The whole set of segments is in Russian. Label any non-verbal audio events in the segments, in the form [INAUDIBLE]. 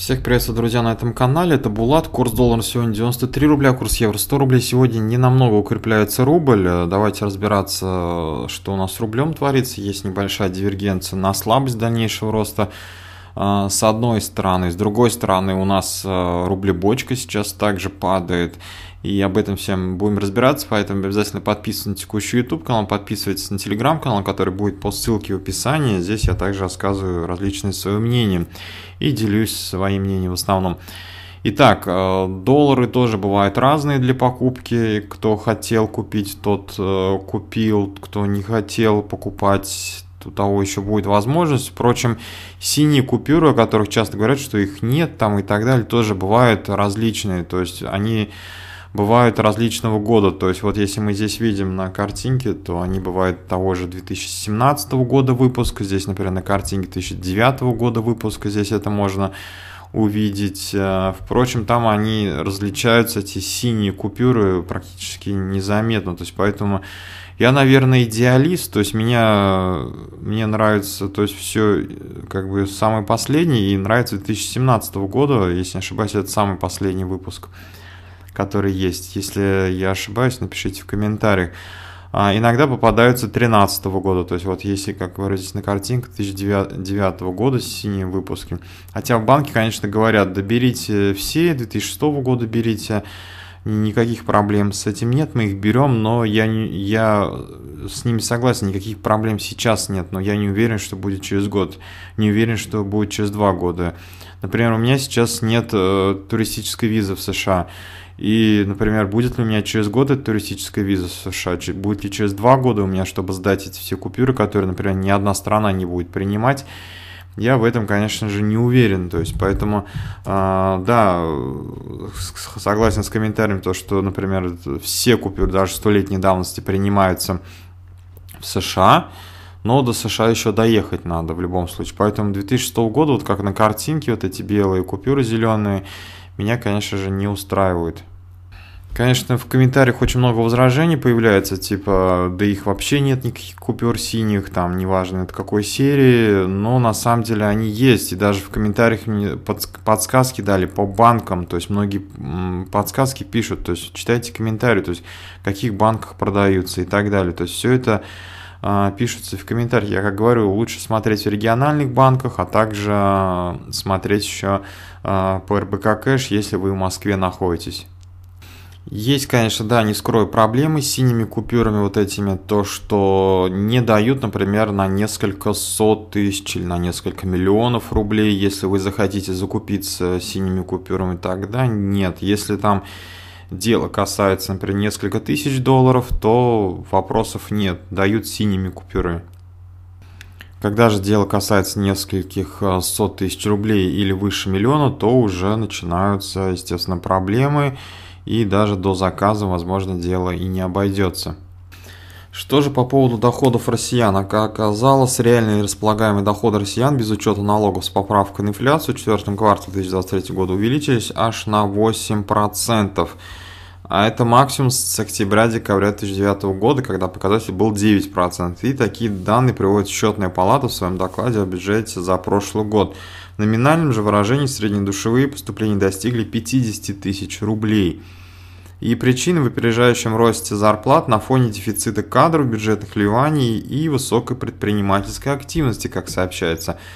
Всех приветствую, друзья, на этом канале. Это Булат. Курс доллара сегодня 93 рубля, курс евро 100 рублей. Сегодня не намного укрепляется рубль. Э, давайте разбираться, что у нас с рублем творится. Есть небольшая дивергенция на слабость дальнейшего роста. А, с одной стороны. С другой стороны, у нас э, рублебочка сейчас также падает. И об этом всем будем разбираться, поэтому обязательно подписывайтесь на текущий YouTube канал, подписывайтесь на Telegram канал, который будет по ссылке в описании. Здесь я также рассказываю различные свои мнения и делюсь своим мнением в основном. Итак, э, доллары тоже бывают разные для покупки. Кто хотел купить, тот э, купил. Кто не хотел покупать, у того еще будет возможность. Впрочем, синие купюры, о которых часто говорят, что их нет там и так далее, тоже бывают различные. То есть они бывают различного года. То есть вот если мы здесь видим на картинке, то они бывают того же 2017 года выпуска. Здесь, например, на картинке 2009 года выпуска. Здесь это можно увидеть. Э, впрочем, там они различаются, эти синие купюры, практически незаметно. То есть поэтому я, наверное, идеалист, то есть меня, мне нравится, то есть все как бы самый последний, и нравится 2017 года, если не ошибаюсь, это самый последний выпуск, который есть. Если я ошибаюсь, напишите в комментариях. А иногда попадаются 13 года, то есть вот если, как выразить на картинке, 2009 -го года синие выпуски. Хотя в банке, конечно, говорят, доберите да все, 2006 года берите, никаких проблем с этим нет, мы их берем, но я, я с ними согласен, никаких проблем сейчас нет, но я не уверен, что будет через год, не уверен, что будет через два года. Например, у меня сейчас нет э, туристической визы в США, и, например, будет ли у меня через год эта туристическая виза в США, будет ли через два года у меня, чтобы сдать эти все купюры, которые, например, ни одна страна не будет принимать, я в этом, конечно же, не уверен. То есть, поэтому, а, да, согласен с комментарием, то, что, например, все купюры даже столетней давности принимаются в США, но до США еще доехать надо в любом случае. Поэтому 2006 года, вот как на картинке, вот эти белые купюры зеленые, меня, конечно же, не устраивают. Конечно, в комментариях очень много возражений появляется, типа, да их вообще нет никаких купюр синих, там, неважно, это какой серии, но на самом деле они есть, и даже в комментариях мне подсказки дали по банкам, то есть многие подсказки пишут, то есть читайте комментарии, то есть в каких банках продаются и так далее, то есть все это а, пишутся в комментариях. Я как говорю, лучше смотреть в региональных банках, а также а, смотреть еще а, по РБК кэш, если вы в Москве находитесь. Есть, конечно, да, не скрою, проблемы с синими купюрами вот этими, то, что не дают, например, на несколько сот тысяч или на несколько миллионов рублей, если вы захотите закупиться синими купюрами, тогда нет. Если там дело касается, например, несколько тысяч долларов, то вопросов нет, дают синими купюрами. Когда же дело касается нескольких э, сот тысяч рублей или выше миллиона, то уже начинаются, естественно, проблемы и даже до заказа, возможно, дело и не обойдется. Что же по поводу доходов россиян? Как оказалось, реальные располагаемые доходы россиян без учета налогов с поправкой на инфляцию в четвертом квартале 2023 года увеличились аж на 8%. А это максимум с октября-декабря 2009 года, когда показатель был 9%. И такие данные приводит счетная палата в своем докладе о бюджете за прошлый год. В номинальном же выражении среднедушевые поступления достигли 50 тысяч рублей. И причин в опережающем росте зарплат на фоне дефицита кадров, бюджетных ливаний и высокой предпринимательской активности, как сообщается –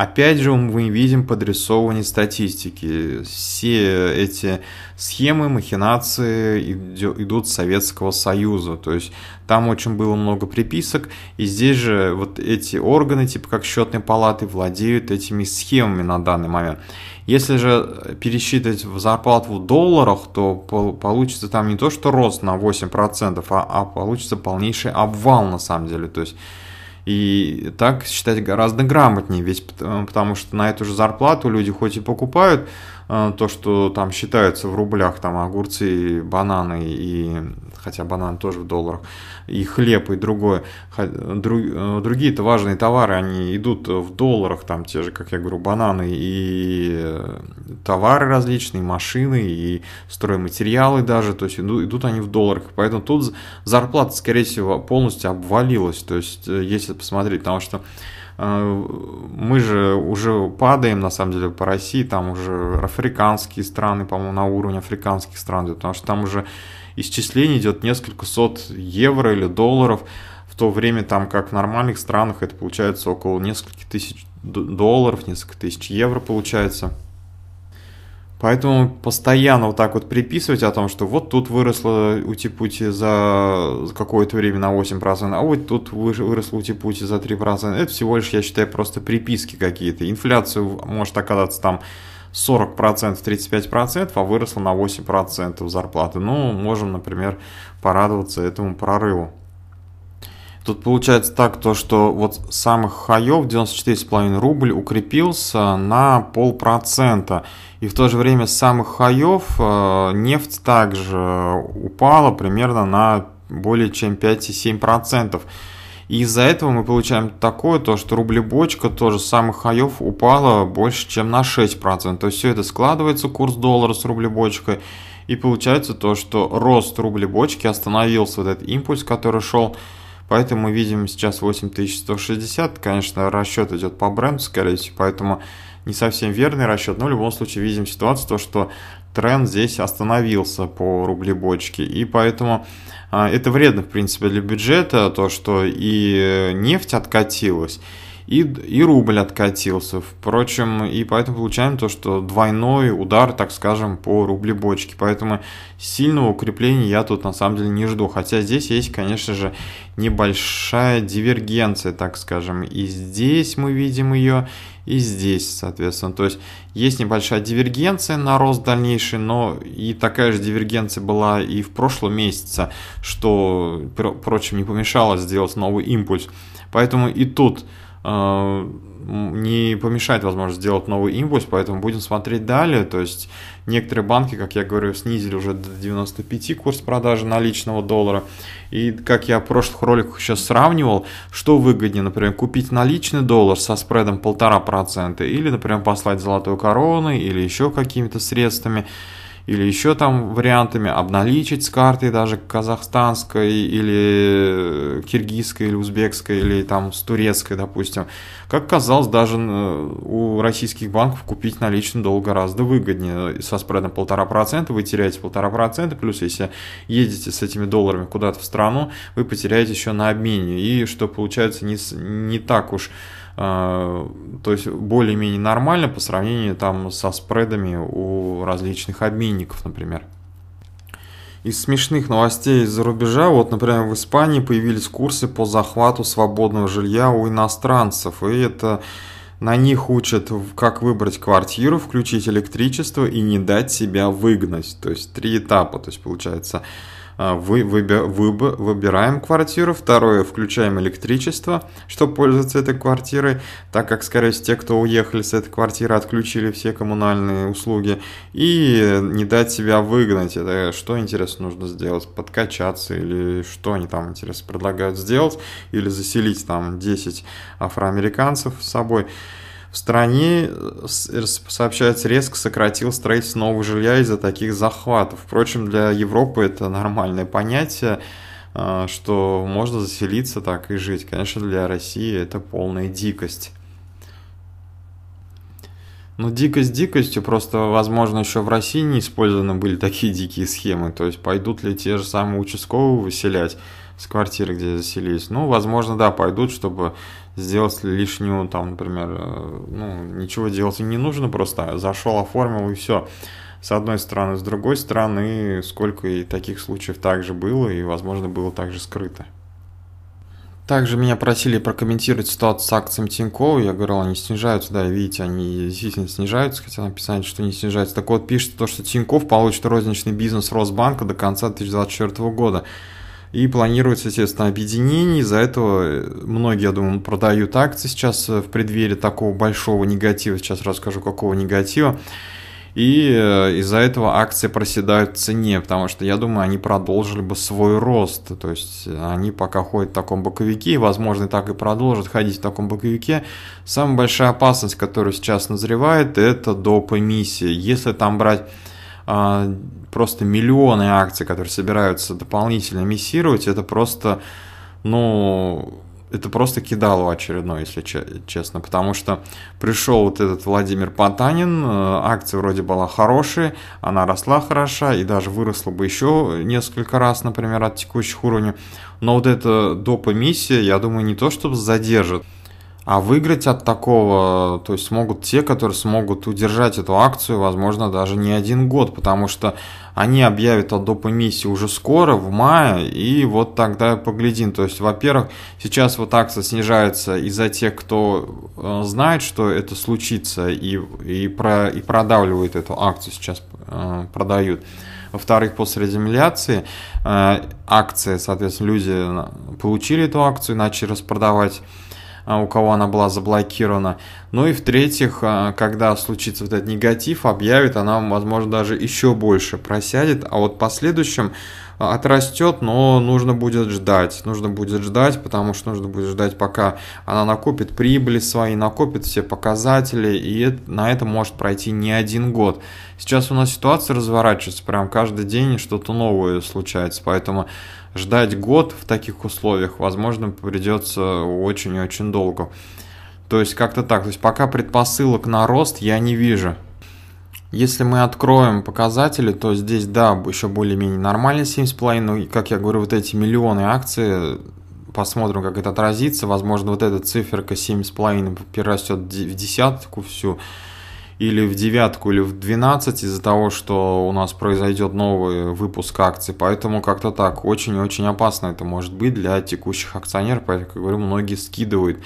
Опять же, мы видим подрисовывание статистики. Все эти схемы, махинации идут с Советского Союза. То есть там очень было много приписок, и здесь же вот эти органы, типа как счетные палаты, владеют этими схемами на данный момент. Если же пересчитать в зарплату в долларах, то получится там не то, что рост на 8%, а, а получится полнейший обвал на самом деле. То есть и так считать гораздо грамотнее, ведь потому что на эту же зарплату люди хоть и покупают а, то, что там считается в рублях, там огурцы, бананы и хотя банан тоже в долларах, и хлеб, и другое. Э, другие-то важные товары, они идут в долларах, там те же, как я говорю, бананы и э, товары различные, машины и стройматериалы даже, то есть идут они в долларах. Поэтому тут зарплата, скорее всего, полностью обвалилась. То есть, э, если посмотреть, потому что а, мы же уже падаем, на самом деле, по России, там уже африканские страны, по-моему, на уровне африканских стран, потому что там уже исчисление идет несколько сот евро или долларов, в то время там, как в нормальных странах, это получается около нескольких тысяч долларов, несколько тысяч евро получается – Поэтому постоянно вот так вот приписывать о том, что вот тут выросло утипути за какое-то время на 8%, а вот тут выросло утипути за 3%. Это всего лишь, я считаю, просто приписки какие-то. Инфляцию может оказаться там 40%, 35%, а выросла на 8% зарплаты. Ну, можем, например, порадоваться этому прорыву. Тут получается так, то, что вот самых хаев 94,5 рубль укрепился на полпроцента. И в то же время самых хаев э, нефть также упала примерно на более чем 5,7%. И из-за этого мы получаем такое, то что рублебочка тоже самых хаев упала больше, чем на 6%. То есть все это складывается, курс доллара с рублебочкой. И получается то, что рост рублебочки остановился, вот этот импульс, который шел Поэтому мы видим сейчас 8160. Конечно, расчет идет по бренду, скорее всего, поэтому не совсем верный расчет. Но в любом случае видим ситуацию, то, что тренд здесь остановился по рублебочке. И поэтому а, это вредно, в принципе, для бюджета, то, что и э, нефть откатилась, и, и рубль откатился. Впрочем, и поэтому получаем то, что двойной удар, так скажем, по рублю бочки. Поэтому сильного укрепления я тут на самом деле не жду. Хотя здесь есть, конечно же, небольшая дивергенция, так скажем. И здесь мы видим ее, и здесь, соответственно. То есть есть небольшая дивергенция на рост дальнейший, но и такая же дивергенция была и в прошлом месяце, что, впрочем, не помешало сделать новый импульс. Поэтому и тут а, не помешает, возможно, сделать новый импульс, поэтому будем смотреть далее. То есть некоторые банки, как я говорю, снизили уже до 95 курс продажи наличного доллара. И как я в прошлых роликах еще сравнивал, что выгоднее, например, купить наличный доллар со спредом 1,5% или, например, послать золотую корону или еще какими-то средствами или еще там вариантами обналичить с карты даже казахстанской или э, киргизской или узбекской или там с турецкой, допустим. Как казалось, даже э, у российских банков купить наличный долг гораздо выгоднее. Со спредом 1,5% вы теряете 1,5%, плюс если едете с этими долларами куда-то в страну, вы потеряете еще на обмене. И что получается не, не так уж а, то есть более-менее нормально по сравнению там со спредами у различных обменников, например. Из смешных новостей из-за рубежа, вот, например, в Испании появились курсы по захвату свободного жилья у иностранцев, и это на них учат, как выбрать квартиру, включить электричество и не дать себя выгнать. То есть три этапа, то есть получается а, вы, выбер, выбор, выбираем квартиру, второе, включаем электричество, чтобы пользоваться этой квартирой, так как, скорее всего, те, кто уехали с этой квартиры, отключили все коммунальные услуги, и не дать себя выгнать, это что, интересно, нужно сделать, подкачаться, или что они там, интересно, предлагают сделать, или заселить там 10 афроамериканцев с собой, в стране, э, э, сообщается, резко сократил строительство нового жилья из-за таких захватов. Впрочем, для Европы это нормальное понятие, э, что можно заселиться так и жить. Конечно, для России это полная дикость. Ну, дикость дикостью, просто, возможно, еще в России не использованы были [LAUGHS] такие дикие схемы. То есть, пойдут ли те же самые участковые выселять с квартиры, где заселились? Ну, возможно, да, пойдут, чтобы сделать лишнюю, там, например, э, ну, ничего делать не нужно, просто зашел, оформил и все с одной стороны, с другой стороны, сколько и таких случаев также было, и, возможно, было также скрыто. Также меня просили прокомментировать ситуацию с акциями Тинькова. Я говорил, они снижаются, да, видите, они действительно снижаются, хотя написание, что не снижаются. Так вот, пишет то, что Тиньков получит розничный бизнес Росбанка до конца 2024 года. И планируется, естественно, объединение. Из-за этого э, многие, я думаю, продают акции сейчас э, в преддверии такого большого негатива. Сейчас расскажу, какого негатива и э, из-за этого акции проседают в цене, потому что, я думаю, они продолжили бы свой рост, то есть э, они пока ходят в таком боковике, и, возможно, так и продолжат ходить в таком боковике. Самая большая опасность, которая сейчас назревает, это доп. эмиссии. Если там брать а, просто миллионы акций, которые собираются дополнительно эмиссировать, это просто, ну, это просто кидало очередной, если честно, потому что пришел вот этот Владимир Потанин, э, акция вроде была хорошая, она росла хороша и даже выросла бы еще несколько раз, например, от текущих уровней, но вот эта доп. эмиссия, я думаю, не то чтобы задержит, а выиграть от такого, то есть смогут те, которые смогут удержать эту акцию, возможно, даже не один год, потому что они объявят о доп. эмиссии уже скоро, в мае, и вот тогда поглядим. То есть, во-первых, сейчас вот акция снижается из-за тех, кто э, знает, что это случится, и, и, про, и продавливает эту акцию, сейчас э, продают. Во-вторых, после реземляции э, акции, соответственно, люди э, получили эту акцию, начали распродавать а, у кого она была заблокирована. Ну и в-третьих, а, когда случится вот этот негатив, объявит, она, возможно, даже еще больше просядет, а вот в последующем а, отрастет, но нужно будет ждать. Нужно будет ждать, потому что нужно будет ждать, пока она накопит прибыли свои, накопит все показатели, и на это может пройти не один год. Сейчас у нас ситуация разворачивается, прям каждый день что-то новое случается, поэтому ждать год в таких условиях, возможно, придется очень-очень долго. То есть как-то так. То есть пока предпосылок на рост я не вижу. Если мы откроем показатели, то здесь, да, еще более-менее нормально 7,5, но, ну как я говорю, вот эти миллионы акций, посмотрим, как это отразится. Возможно, вот эта циферка 7,5 перерастет в десятку всю или в девятку, или в 12 из-за того, что у нас произойдет новый выпуск акций. Поэтому как-то так, очень-очень опасно это может быть для текущих акционеров, поэтому, как я говорю, многие скидывают.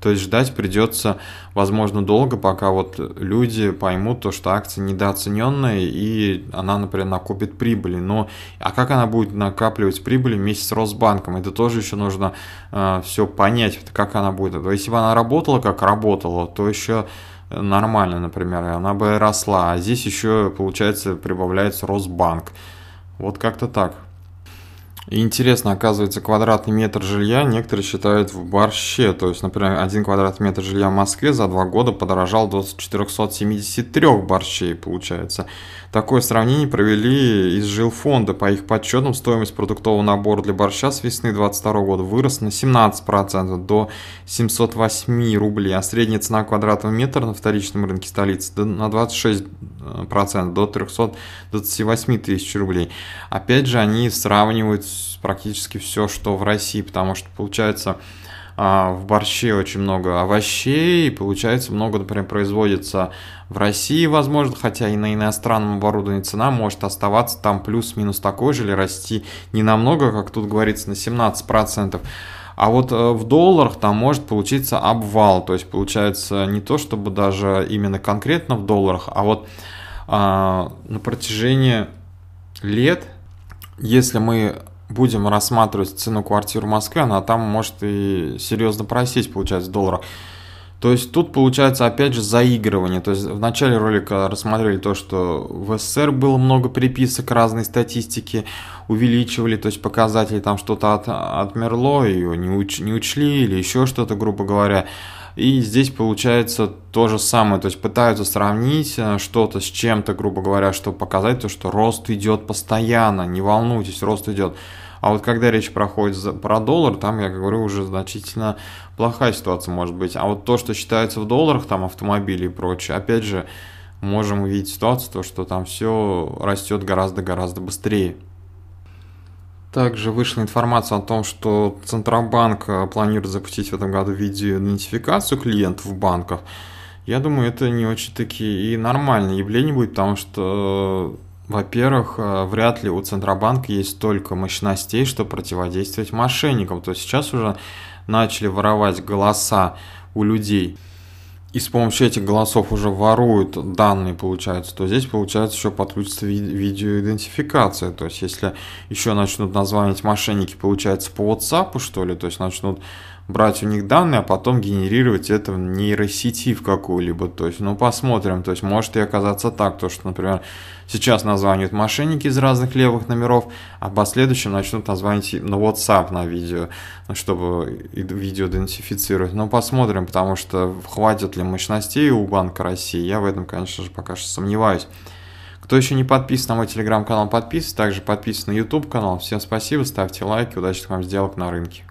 То есть ждать придется, возможно, долго, пока вот люди поймут то, что акция недооцененная, и она, например, накопит прибыли. Но а как она будет накапливать прибыли вместе с Росбанком? Это тоже еще нужно э, а, все понять, как она будет. А то есть, если бы она работала, как работала, то еще нормально, например, и она бы росла. А здесь еще, получается, прибавляется Росбанк. Вот как-то так. И интересно, оказывается, квадратный метр жилья некоторые считают в борще. То есть, например, один квадратный метр жилья в Москве за два года подорожал до 473 борщей, получается. Такое сравнение провели из жилфонда. По их подсчетам, стоимость продуктового набора для борща с весны 2022 года выросла на 17% до 708 рублей, а средняя цена квадратного метра на вторичном рынке столицы на 26% до 328 тысяч рублей. Опять же, они сравнивают практически все, что в России, потому что получается а, в борще очень много овощей, получается много, например, производится в России, возможно, хотя и на иностранном оборудовании цена может оставаться там плюс-минус такой же или расти не намного, как тут говорится, на 17%. процентов, А вот э, в долларах там может получиться обвал, то есть получается не то, чтобы даже именно конкретно в долларах, а вот а, на протяжении лет, если мы будем рассматривать цену квартир в Москве, она там может и серьезно просесть, получается, доллара. То есть тут получается опять же заигрывание. То есть в начале ролика рассмотрели то, что в СССР было много приписок разной статистики, увеличивали, то есть показатели там что-то от, отмерло, ее не, уч, не учли или еще что-то, грубо говоря. И здесь получается то же самое, то есть пытаются сравнить э, что-то с чем-то, грубо говоря, чтобы показать то, что рост идет постоянно, не волнуйтесь, рост идет. А вот когда речь проходит за, про доллар, там, я говорю, уже значительно плохая ситуация может быть. А вот то, что считается в долларах, там автомобили и прочее, опять же, можем увидеть ситуацию, то, что там все растет гораздо-гораздо быстрее. Также вышла информация о том, что Центробанк э, планирует запустить в этом году видеоидентификацию клиентов в банках. Я думаю, это не очень-таки и нормальное явление будет, потому что во-первых, э, вряд ли у Центробанка есть столько мощностей, чтобы противодействовать мошенникам. То есть сейчас уже начали воровать голоса у людей. И с помощью этих голосов уже воруют данные, получается, то здесь, получается, еще подключится видеоидентификация. То есть, если еще начнут названивать мошенники, получается, по WhatsApp, что ли, то есть начнут брать у них данные, а потом генерировать это в нейросети в какую-либо. То есть, ну, посмотрим. То есть, может и оказаться так, то, что, например, сейчас названивают мошенники из разных левых номеров, а в последующем начнут названивать на ну, WhatsApp на видео, чтобы видео идентифицировать. Но ну, посмотрим, потому что хватит ли мощностей у Банка России, я в этом, конечно же, пока что сомневаюсь. Кто еще не подписан на мой телеграм-канал, подписывайтесь. Также подписывайтесь на YouTube канал. Всем спасибо, ставьте лайки, удачных вам сделок на рынке.